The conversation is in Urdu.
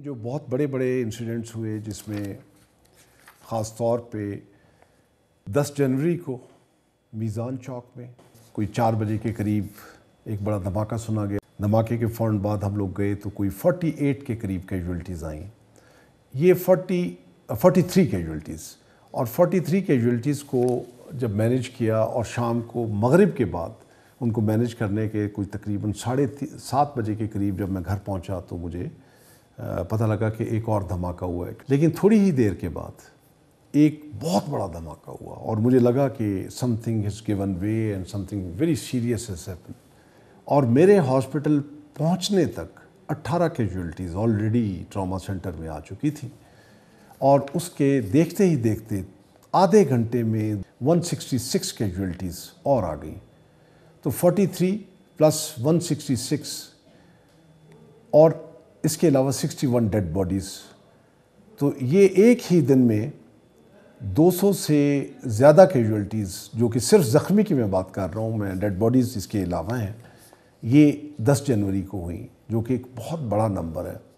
جو بہت بڑے بڑے انسیڈنٹس ہوئے جس میں خاص طور پہ دس جنوری کو میزان چوک میں کوئی چار بجے کے قریب ایک بڑا دھماکہ سنا گیا دھماکے کے فوراً بعد ہم لوگ گئے تو کوئی فورٹی ایٹ کے قریب کیجولٹیز آئیں یہ فورٹی فورٹی تھری کیجولٹیز اور فورٹی تھری کیجولٹیز کو جب مینیج کیا اور شام کو مغرب کے بعد ان کو مینج کرنے کے کوئی تقریباً ساڑھے سات بجے کے قریب جب میں گھر پہنچا تو مجھے پتہ لگا کہ ایک اور دھماکہ ہوا ہے لیکن تھوڑی ہی دیر کے بعد ایک بہت بڑا دھماکہ ہوا اور مجھے لگا کہ something has given way and something very serious is happen اور میرے ہاسپٹل پہنچنے تک اٹھارہ کیجولٹیز آلریڈی ٹراما سینٹر میں آ چکی تھی اور اس کے دیکھتے ہی دیکھتے آدھے گھنٹے میں ون سکسٹی سکس کیجوئلٹیز اور آ گئیں تو forty three plus one sixty six اور اس کے علاوہ سکسٹی ون ڈیڈ باڈیز تو یہ ایک ہی دن میں دو سو سے زیادہ کیجویلٹیز جو کہ صرف زخمی کی میں بات کر رہا ہوں میں ڈیڈ باڈیز اس کے علاوہ ہیں یہ دس جنوری کو ہوئیں جو کہ ایک بہت بڑا نمبر ہے